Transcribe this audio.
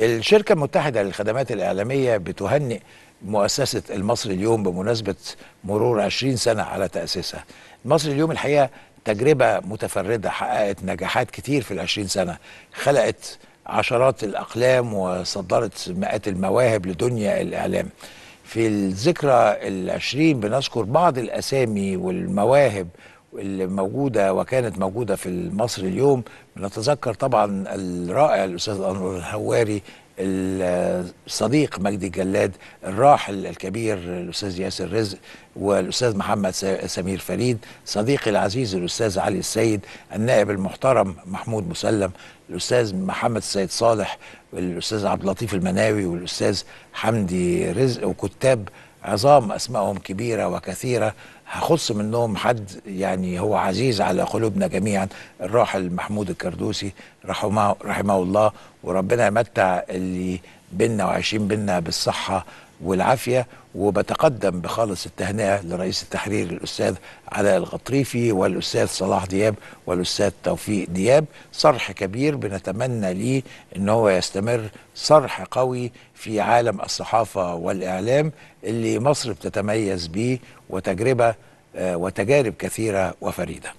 الشركة المتحدة للخدمات الإعلامية بتهنئ مؤسسة المصري اليوم بمناسبة مرور 20 سنة على تأسيسها المصري اليوم الحقيقة تجربة متفردة حققت نجاحات كتير في العشرين سنة خلقت عشرات الأقلام وصدرت مئات المواهب لدنيا الإعلام في الذكرى العشرين بنذكر بعض الأسامي والمواهب اللي موجوده وكانت موجوده في مصر اليوم نتذكر طبعا الرائع الاستاذ انور الهواري الصديق مجدي جلاد الراحل الكبير الاستاذ ياسر رزق والاستاذ محمد سمير فريد صديقي العزيز الاستاذ علي السيد النائب المحترم محمود مسلم الاستاذ محمد السيد صالح والاستاذ عبد اللطيف المناوي والاستاذ حمدي رزق وكتاب عظام أسمائهم كبيرة وكثيرة هخص منهم حد يعني هو عزيز على قلوبنا جميعا الراحل محمود الكردوسي رحمه, رحمه الله وربنا يمتع اللي بينا وعايشين بينا بالصحة والعافية وبتقدم بخالص التهنئة لرئيس التحرير الأستاذ علاء الغطريفي والأستاذ صلاح دياب والأستاذ توفيق دياب صرح كبير بنتمنى ليه أن هو يستمر صرح قوي في عالم الصحافة والإعلام اللي مصر بتتميز بيه وتجربة آه، وتجارب كثيرة وفريدة